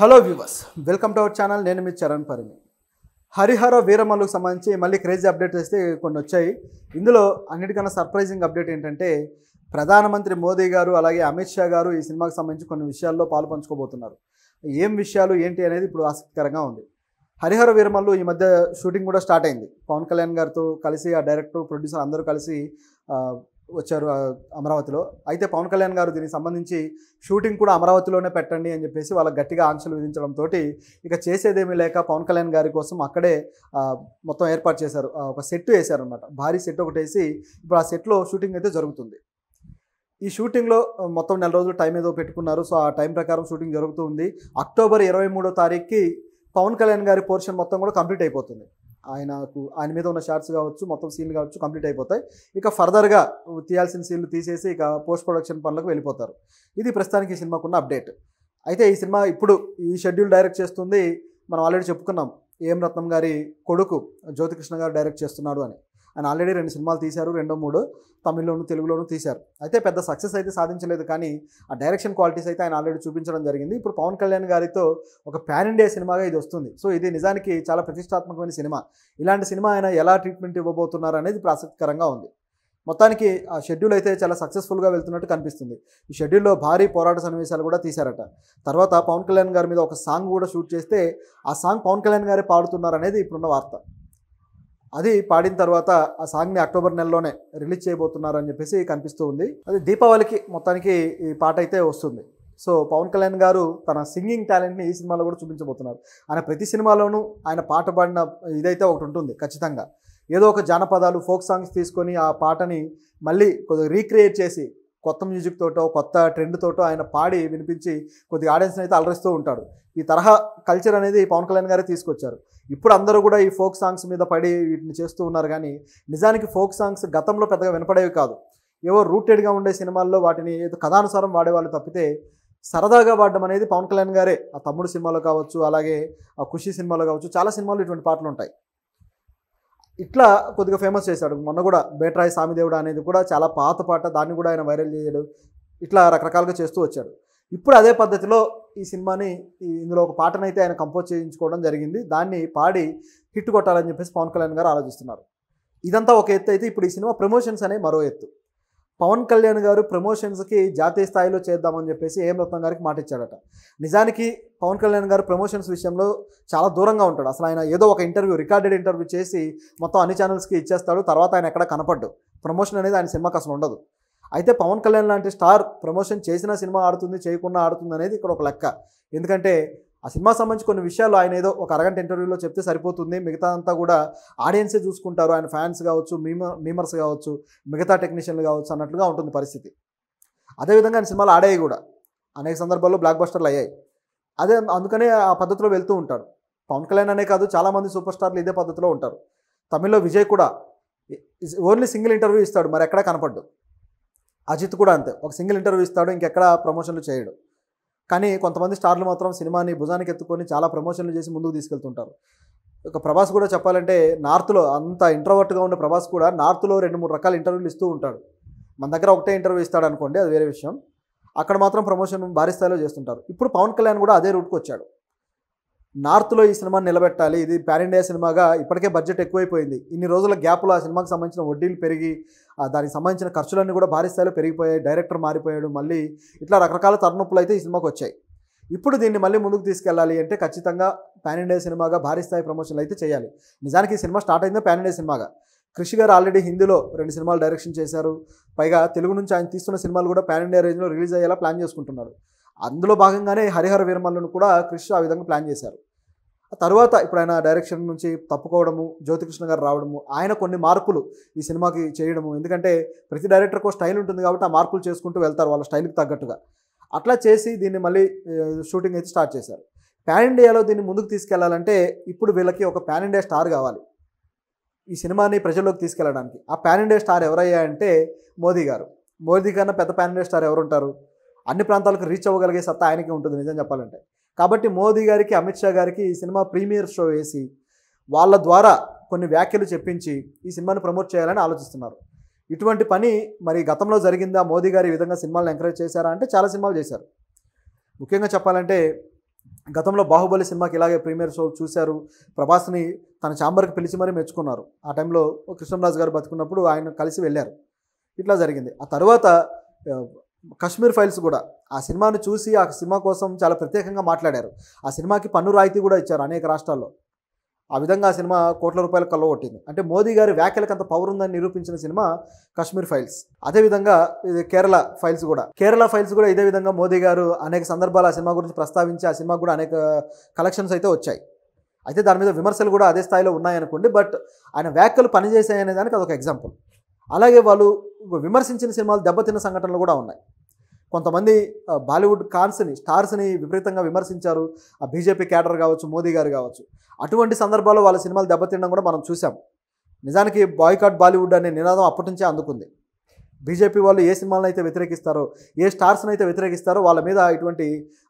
hello viewers welcome to our channel నేను మీ చరణ్ పరిమి హరిహర వీరమల్లుకు సంబంధించి మళ్ళీ క్రేజీ అప్డేట్స్ వస్తే కొన్ని వచ్చాయి ఇందులో అన్నిటికన్నా సర్ప్రైజింగ్ అప్డేట్ ఏంటంటే ప్రధానమంత్రి మోదీ గారు అలాగే అమిత్ షా గారు ఈ సినిమాకి సంబంధించి కొన్ని విషయాల్లో పాలు పంచుకోబోతున్నారు ఏం విషయాలు ఏంటి అనేది ఇప్పుడు ఆసక్తికరంగా ఉంది హరిహర వీరమల్లు ఈ మధ్య షూటింగ్ కూడా స్టార్ట్ అయింది పవన్ కళ్యాణ్ గారితో కలిసి ఆ డైరెక్టర్ ప్రొడ్యూసర్ అందరూ కలిసి వచ్చారు అమరావతిలో అయితే పవన్ కళ్యాణ్ గారు దీనికి సంబంధించి షూటింగ్ కూడా అమరావతిలోనే పెట్టండి అని చెప్పేసి వాళ్ళకి గట్టిగా ఆంక్షలు విధించడంతో ఇక చేసేదేమీ లేక పవన్ కళ్యాణ్ గారి కోసం అక్కడే మొత్తం ఏర్పాటు చేశారు ఒక సెట్ వేశారనమాట భారీ సెట్ ఒకటి వేసి ఇప్పుడు ఆ సెట్లో షూటింగ్ అయితే జరుగుతుంది ఈ షూటింగ్లో మొత్తం నెల రోజులు టైం ఏదో పెట్టుకున్నారు సో ఆ టైం ప్రకారం షూటింగ్ జరుగుతుంది అక్టోబర్ ఇరవై మూడో తారీఖుకి పవన్ కళ్యాణ్ గారి పోర్షన్ మొత్తం కూడా కంప్లీట్ అయిపోతుంది ఆయనకు ఆయన మీద ఉన్న షార్ట్స్ కావచ్చు మొత్తం సీన్లు కావచ్చు కంప్లీట్ అయిపోతాయి ఇక ఫర్దర్గా తీయాల్సిన సీన్లు తీసేసి ఇక పోస్ట్ ప్రొడక్షన్ పనులకు వెళ్ళిపోతారు ఇది ప్రస్తుతానికి ఈ సినిమాకున్న అప్డేట్ అయితే ఈ సినిమా ఇప్పుడు ఈ షెడ్యూల్ డైరెక్ట్ చేస్తుంది మనం ఆల్రెడీ చెప్పుకున్నాం ఏం రత్నం గారి కొడుకు జ్యోతికృష్ణ గారు డైరెక్ట్ చేస్తున్నాడు అని ఆయన ఆల్రెడీ రెండు సినిమాలు తీశారు రెండో మూడు తమిళ్లోను తెలుగులోను తీశారు అయితే పెద్ద సక్సెస్ అయితే సాధించలేదు కానీ ఆ డైరెక్షన్ క్వాలిటీస్ అయితే ఆయన ఆల్రెడీ చూపించడం జరిగింది ఇప్పుడు పవన్ కళ్యాణ్ గారితో ఒక ప్యాన్ ఇండియా సినిమాగా ఇది వస్తుంది సో ఇది నిజానికి చాలా ప్రతిష్టాత్మకమైన సినిమా ఇలాంటి సినిమా ఆయన ఎలా ట్రీట్మెంట్ ఇవ్వబోతున్నారు అనేది ప్రాసక్తికరంగా ఉంది మొత్తానికి ఆ షెడ్యూల్ అయితే చాలా సక్సెస్ఫుల్గా వెళ్తున్నట్టు కనిపిస్తుంది ఈ షెడ్యూల్లో భారీ పోరాట సన్నివేశాలు కూడా తీశారట తర్వాత పవన్ కళ్యాణ్ గారి మీద ఒక సాంగ్ కూడా షూట్ చేస్తే ఆ సాంగ్ పవన్ కళ్యాణ్ గారే పాడుతున్నారు అనేది ఇప్పుడున్న వార్త అది పాడిన తర్వాత ఆ సాంగ్ని అక్టోబర్ నెలలోనే రిలీజ్ చేయబోతున్నారు అని చెప్పేసి కనిపిస్తూ ఉంది అది దీపావళికి మొత్తానికి ఈ పాట అయితే వస్తుంది సో పవన్ కళ్యాణ్ గారు తన సింగింగ్ టాలెంట్ని ఈ సినిమాలో కూడా చూపించబోతున్నారు ఆయన ప్రతి సినిమాలోనూ ఆయన పాట పాడిన ఇదైతే ఒకటి ఉంటుంది ఖచ్చితంగా ఏదో ఒక జానపదాలు ఫోక్ సాంగ్స్ తీసుకొని ఆ పాటని మళ్ళీ కొద్దిగా రీక్రియేట్ చేసి కొత్త మ్యూజిక్ తోటో కొత్త ట్రెండ్ తోటో ఆయన పాడి వినిపించి కొద్దిగా ఆడియన్స్ని అయితే అలరిస్తూ ఉంటాడు ఈ తరహా కల్చర్ అనేది పవన్ కళ్యాణ్ గారే తీసుకొచ్చారు ఇప్పుడు అందరూ కూడా ఈ ఫోక్ సాంగ్స్ మీద పడి వీటిని చేస్తూ ఉన్నారు కానీ నిజానికి ఫోక్ సాంగ్స్ గతంలో పెద్దగా వినపడేవి కాదు ఏవో రూటెడ్గా ఉండే సినిమాల్లో వాటిని ఏదో కథానుసారం వాడేవాళ్ళు తప్పితే సరదాగా వాడడం అనేది పవన్ కళ్యాణ్ గారే ఆ తమ్ముడు సినిమాలో కావచ్చు అలాగే ఆ ఖుషి సినిమాలో కావచ్చు చాలా సినిమాలు ఇటువంటి పాటలు ఉంటాయి ఇట్లా కొద్దిగా ఫేమస్ చేశాడు మొన్న కూడా బేట్రాయి సామిదేవుడు అనేది కూడా చాలా పాత పాట దాన్ని కూడా ఆయన వైరల్ చేయడు ఇట్లా రకరకాలుగా చేస్తూ వచ్చాడు ఇప్పుడు అదే పద్ధతిలో ఈ సినిమాని ఇందులో ఒక పాటనైతే ఆయన కంపోజ్ చేయించుకోవడం జరిగింది దాన్ని పాడి హిట్ కొట్టాలని చెప్పేసి పవన్ కళ్యాణ్ గారు ఆలోచిస్తున్నారు ఇదంతా ఒక ఎత్తు అయితే ఇప్పుడు ఈ సినిమా ప్రమోషన్స్ అనే మరో ఎత్తు పవన్ కళ్యాణ్ గారు ప్రమోషన్స్కి జాతీయ స్థాయిలో చేద్దామని చెప్పేసి ఏం రత్నం గారికి మాట ఇచ్చాడట నిజానికి పవన్ కళ్యాణ్ గారు ప్రమోషన్స్ విషయంలో చాలా దూరంగా ఉంటాడు అసలు ఆయన ఏదో ఒక ఇంటర్వ్యూ రికార్డెడ్ ఇంటర్వ్యూ చేసి మొత్తం అన్ని ఛానల్స్కి ఇచ్చేస్తాడు తర్వాత ఆయన ఎక్కడ కనపడ్డు ప్రమోషన్ అనేది ఆయన సినిమాకి అసలు ఉండదు అయితే పవన్ కళ్యాణ్ లాంటి స్టార్ ప్రమోషన్ చేసిన సినిమా ఆడుతుంది చేయకుండా ఆడుతుంది అనేది ఇక్కడ ఒక లెక్క ఎందుకంటే ఆ సినిమా సంబంధించి కొన్ని విషయాలు ఆయన ఏదో ఒక అరగంట ఇంటర్వ్యూలో చెప్తే సరిపోతుంది మిగతా అంతా కూడా ఆడియన్సే చూసుకుంటారు ఆయన ఫ్యాన్స్ కావచ్చు మీమ మీమర్స్ కావచ్చు మిగతా టెక్నీషియన్లు కావచ్చు అన్నట్లుగా ఉంటుంది పరిస్థితి అదేవిధంగా ఆయన సినిమాలు ఆడాయి కూడా అనేక సందర్భాల్లో బ్లాక్ బస్టర్లు అయ్యాయి అదే అందుకనే ఆ పద్ధతిలో వెళ్తూ ఉంటాడు పవన్ కళ్యాణ్ అనే కాదు చాలామంది సూపర్ స్టార్లు ఇదే పద్ధతిలో ఉంటారు తమిళ్లో విజయ్ కూడా ఓన్లీ సింగిల్ ఇంటర్వ్యూ ఇస్తాడు మరి ఎక్కడా కనపడ్డు అజిత్ కూడా అంతే ఒక సింగిల్ ఇంటర్వ్యూ ఇస్తాడు ఇంకెక్కడ ప్రమోషన్లు చేయడు కానీ కొంతమంది స్టార్లు మాత్రం సినిమాని భుజానికి ఎత్తుకొని చాలా ప్రమోషన్లు చేసి ముందుకు తీసుకెళ్తుంటారు ఒక ప్రభాస్ కూడా చెప్పాలంటే నార్త్లో అంత ఇంటర్వర్ట్గా ఉన్న ప్రభాస్ కూడా నార్త్లో రెండు మూడు రకాల ఇంటర్వ్యూలు ఇస్తూ ఉంటాడు మన దగ్గర ఒకటే ఇంటర్వ్యూ ఇస్తాడు అనుకోండి అది వేరే విషయం అక్కడ మాత్రం ప్రమోషన్ భారీ స్థాయిలో చేస్తుంటారు ఇప్పుడు పవన్ కళ్యాణ్ కూడా అదే రూట్కి వచ్చాడు నార్త్లో ఈ సినిమాని నిలబెట్టాలి ఇది ప్యాన్ ఇండియా సినిమాగా ఇప్పటికే బడ్జెట్ ఎక్కువైపోయింది ఇన్ని రోజుల గ్యాప్లో ఆ సినిమాకి సంబంధించిన వడ్డీలు పెరిగి దానికి సంబంధించిన ఖర్చులన్నీ కూడా భారీ స్థాయిలో పెరిగిపోయాయి డైరెక్టర్ మారిపోయాడు మళ్ళీ ఇట్లా రకరకాల తరనొప్పులు అయితే ఈ సినిమాకి వచ్చాయి ఇప్పుడు దీన్ని మళ్ళీ ముందుకు తీసుకెళ్ళాలి అంటే ఖచ్చితంగా పాన్ ఇండియా సినిమాగా భారీ స్థాయి ప్రమోషన్లు అయితే చేయాలి నిజానికి ఈ సినిమా స్టార్ట్ అయిందో పాన్ ఇండియా సినిమాగా కృషి గారు ఆల్రెడీ హిందీలో రెండు సినిమాలు డైరెక్షన్ చేశారు పైగా తెలుగు నుంచి ఆయన తీస్తున్న సినిమాలు కూడా పాన్ ఇండియా రేంజ్లో రిలీజ్ అయ్యేలా ప్లాన్ చేసుకుంటున్నారు అందులో భాగంగానే హరిహర వీరమల్లను కూడా కృషి ఆ విధంగా ప్లాన్ చేశారు ఆ తర్వాత ఇప్పుడు ఆయన డైరెక్షన్ నుంచి తప్పుకోవడము జ్యోతికృష్ణ గారు రావడము ఆయన కొన్ని మార్పులు ఈ సినిమాకి చేయడము ఎందుకంటే ప్రతి డైరెక్టర్కు స్టైల్ ఉంటుంది కాబట్టి ఆ మార్పులు చేసుకుంటూ వెళ్తారు వాళ్ళ స్టైల్కి తగ్గట్టుగా అట్లా చేసి దీన్ని మళ్ళీ షూటింగ్ అయితే స్టార్ట్ చేశారు ప్యాన్ ఇండియాలో దీన్ని ముందుకు తీసుకెళ్లాలంటే ఇప్పుడు వీళ్ళకి ఒక ప్యాన్ ఇండియా స్టార్ కావాలి ఈ సినిమాని ప్రజల్లోకి తీసుకెళ్ళడానికి ఆ ప్యాన్ ఇండియా స్టార్ ఎవరయ్యా అంటే మోదీ గారు మోదీ కన్నా పెద్ద ప్యాన్ ఇండియా స్టార్ ఎవరుంటారు అన్ని ప్రాంతాలకు రీచ్ అవ్వగలిగే సత్తా ఆయనకి ఉంటుంది నిజం చెప్పాలంటే కాబట్టి మోదీ గారికి అమిత్ షా గారికి ఈ సినిమా ప్రీమియర్ షో వేసి వాళ్ళ ద్వారా కొన్ని వ్యాఖ్యలు చెప్పించి ఈ సినిమాను ప్రమోట్ చేయాలని ఆలోచిస్తున్నారు ఇటువంటి పని మరి గతంలో జరిగిందా మోదీ గారు ఈ విధంగా సినిమాలను ఎంకరేజ్ చేశారా అంటే చాలా సినిమాలు చేశారు ముఖ్యంగా చెప్పాలంటే గతంలో బాహుబలి సినిమాకి ఇలాగే ప్రీమియర్ షో చూశారు ప్రభాస్ని తన ఛాంబర్కి పిలిచి మరీ మెచ్చుకున్నారు ఆ టైంలో కృష్ణరాజు గారు బతుకున్నప్పుడు ఆయన కలిసి వెళ్ళారు ఇట్లా జరిగింది ఆ తర్వాత కశ్మీర్ ఫైల్స్ కూడా ఆ సినిమాను చూసి ఆ సినిమా కోసం చాలా ప్రత్యేకంగా మాట్లాడారు ఆ సినిమాకి పన్ను రాయితీ కూడా ఇచ్చారు అనేక రాష్ట్రాల్లో ఆ విధంగా ఆ సినిమా కోట్ల రూపాయలు కొట్టింది అంటే మోదీ గారి వ్యాఖ్యలకు అంత పవర్ ఉందని నిరూపించిన సినిమా కశ్మీర్ ఫైల్స్ అదేవిధంగా ఇది కేరళ ఫైల్స్ కూడా కేరళ ఫైల్స్ కూడా ఇదే విధంగా మోదీ గారు అనేక సందర్భాలు ఆ సినిమా గురించి ప్రస్తావించి ఆ సినిమా కూడా అనేక కలెక్షన్స్ అయితే వచ్చాయి అయితే దాని మీద విమర్శలు కూడా అదే స్థాయిలో ఉన్నాయనుకోండి బట్ ఆయన వ్యాఖ్యలు పనిచేసాయనే దానికి అదొక ఎగ్జాంపుల్ అలాగే వాళ్ళు విమర్శించిన సినిమాలు దెబ్బతిన్న సంఘటనలు కూడా ఉన్నాయి కొంతమంది బాలీవుడ్ కాన్స్ని స్టార్స్ని విపరీతంగా విమర్శించారు ఆ బీజేపీ క్యాడర్ కావచ్చు మోదీ గారు కావచ్చు అటువంటి సందర్భాల్లో వాళ్ళ సినిమాలు దెబ్బతినడం కూడా మనం చూసాం నిజానికి బాయ్కాట్ బాలీవుడ్ అనే నినాదం అప్పటి నుంచే అందుకుంది బీజేపీ వాళ్ళు ఏ సినిమాలను అయితే వ్యతిరేకిస్తారో ఏ స్టార్స్ని అయితే వ్యతిరేకిస్తారో వాళ్ళ మీద ఇటువంటి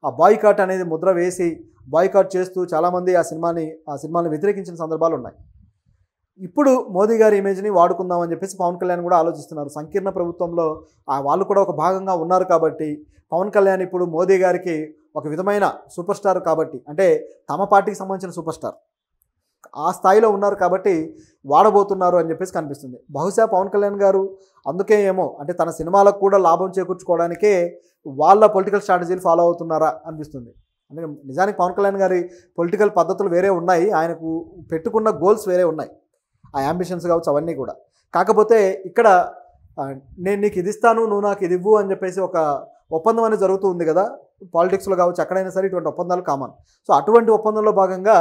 ఆ బాయ్కాట్ అనేది ముద్ర వేసి బాయ్కాట్ చేస్తూ చాలామంది ఆ సినిమాని ఆ సినిమాని వ్యతిరేకించిన సందర్భాలు ఉన్నాయి ఇప్పుడు మోదీ గారి ఇమేజ్ని వాడుకుందామని చెప్పేసి పవన్ కళ్యాణ్ కూడా ఆలోచిస్తున్నారు సంకీర్ణ ప్రభుత్వంలో వాళ్ళు కూడా ఒక భాగంగా ఉన్నారు కాబట్టి పవన్ కళ్యాణ్ ఇప్పుడు మోదీ గారికి ఒక విధమైన సూపర్ స్టార్ కాబట్టి అంటే తమ పార్టీకి సంబంధించిన సూపర్ స్టార్ ఆ స్థాయిలో ఉన్నారు కాబట్టి వాడబోతున్నారు అని చెప్పేసి కనిపిస్తుంది బహుశా పవన్ కళ్యాణ్ గారు అందుకే ఏమో అంటే తన సినిమాలకు కూడా లాభం చేకూర్చుకోవడానికే వాళ్ళ పొలిటికల్ స్ట్రాటజీలు ఫాలో అవుతున్నారా అనిపిస్తుంది అంటే నిజానికి పవన్ కళ్యాణ్ గారి పొలిటికల్ పద్ధతులు వేరే ఉన్నాయి ఆయనకు పెట్టుకున్న గోల్స్ వేరే ఉన్నాయి ఆ యాంబిషన్స్ కావచ్చు అవన్నీ కూడా కాకపోతే ఇక్కడ నేను నీకు ఇది ఇస్తాను నువ్వు నాకు ఇది ఇవ్వు అని చెప్పేసి ఒక ఒప్పందం అనేది జరుగుతూ ఉంది కదా పాలిటిక్స్లో కావచ్చు ఎక్కడైనా సరే ఇటువంటి ఒప్పందాలు కామన్ సో అటువంటి ఒప్పందంలో భాగంగా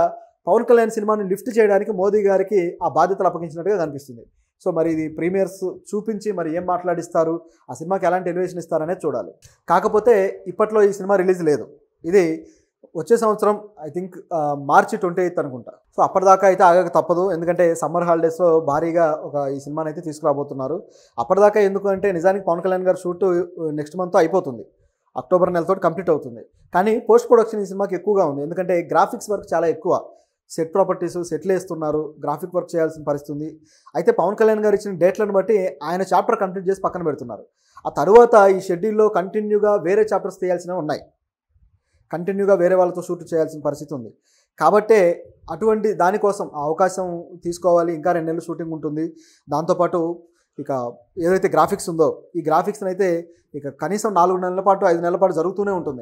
పవన్ కళ్యాణ్ సినిమాని లిఫ్ట్ చేయడానికి మోదీ గారికి ఆ బాధ్యతలు అప్పగించినట్టుగా కనిపిస్తుంది సో మరి ఇది ప్రీమియర్స్ చూపించి మరి ఏం మాట్లాడిస్తారు ఆ సినిమాకి ఎలాంటి ఎలివేషన్ ఇస్తారనేది చూడాలి కాకపోతే ఇప్పట్లో ఈ సినిమా రిలీజ్ లేదు ఇది వచ్చే సంవత్సరం I think March twenty eighth అనుకుంటా సో అప్పటిదాకా అయితే ఆగక తప్పదు ఎందుకంటే సమ్మర్ హాలిడేస్లో భారీగా ఒక ఈ సినిమాని అయితే తీసుకురాబోతున్నారు అప్పటిదాకా ఎందుకంటే నిజానికి పవన్ కళ్యాణ్ గారు షూట్ నెక్స్ట్ మంత్ అయిపోతుంది అక్టోబర్ నెలతో కంప్లీట్ అవుతుంది కానీ పోస్ట్ ప్రొడక్షన్ ఈ సినిమాకి ఎక్కువగా ఉంది ఎందుకంటే గ్రాఫిక్స్ వర్క్ చాలా ఎక్కువ సెట్ ప్రాపర్టీస్ సెట్లు వేస్తున్నారు గ్రాఫిక్ వర్క్ చేయాల్సిన పరిస్థితుంది అయితే పవన్ కళ్యాణ్ గారు ఇచ్చిన డేట్లను బట్టి ఆయన చాప్టర్ కంప్లీట్ చేసి పక్కన పెడుతున్నారు ఆ తర్వాత ఈ షెడ్యూల్లో కంటిన్యూగా వేరే చాప్టర్స్ తీయాల్సినవి ఉన్నాయి కంటిన్యూగా వేరే వాళ్ళతో షూట్ చేయాల్సిన పరిస్థితి ఉంది కాబట్టే అటువంటి దానికోసం ఆ అవకాశం తీసుకోవాలి ఇంకా రెండు నెలలు షూటింగ్ ఉంటుంది దాంతోపాటు ఇక ఏదైతే గ్రాఫిక్స్ ఉందో ఈ గ్రాఫిక్స్ని అయితే ఇక కనీసం నాలుగు నెలల పాటు ఐదు నెలల పాటు జరుగుతూనే ఉంటుంది